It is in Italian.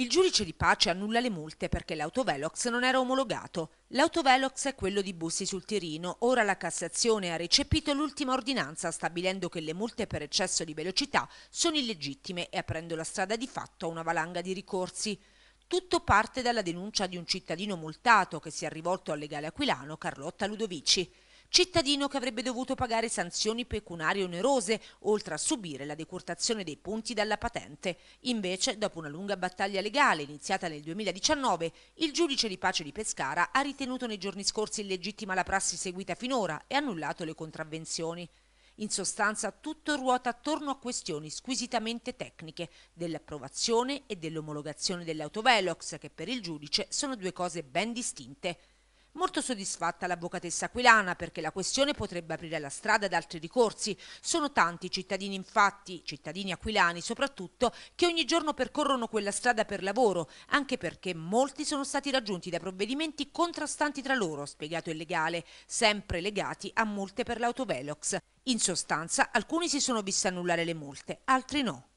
Il giudice di pace annulla le multe perché l'autovelox non era omologato. L'autovelox è quello di Bussi sul Tirino. Ora la Cassazione ha recepito l'ultima ordinanza stabilendo che le multe per eccesso di velocità sono illegittime e aprendo la strada di fatto a una valanga di ricorsi. Tutto parte dalla denuncia di un cittadino multato che si è rivolto al legale aquilano Carlotta Ludovici cittadino che avrebbe dovuto pagare sanzioni pecunarie onerose, oltre a subire la decurtazione dei punti dalla patente. Invece, dopo una lunga battaglia legale iniziata nel 2019, il giudice di pace di Pescara ha ritenuto nei giorni scorsi illegittima la prassi seguita finora e annullato le contravvenzioni. In sostanza tutto ruota attorno a questioni squisitamente tecniche dell'approvazione e dell'omologazione dell'autovelox che per il giudice sono due cose ben distinte. Molto soddisfatta l'avvocatessa Aquilana perché la questione potrebbe aprire la strada ad altri ricorsi. Sono tanti i cittadini infatti, cittadini aquilani soprattutto, che ogni giorno percorrono quella strada per lavoro, anche perché molti sono stati raggiunti da provvedimenti contrastanti tra loro, spiegato il legale, sempre legati a multe per l'autovelox. In sostanza alcuni si sono visti annullare le multe, altri no.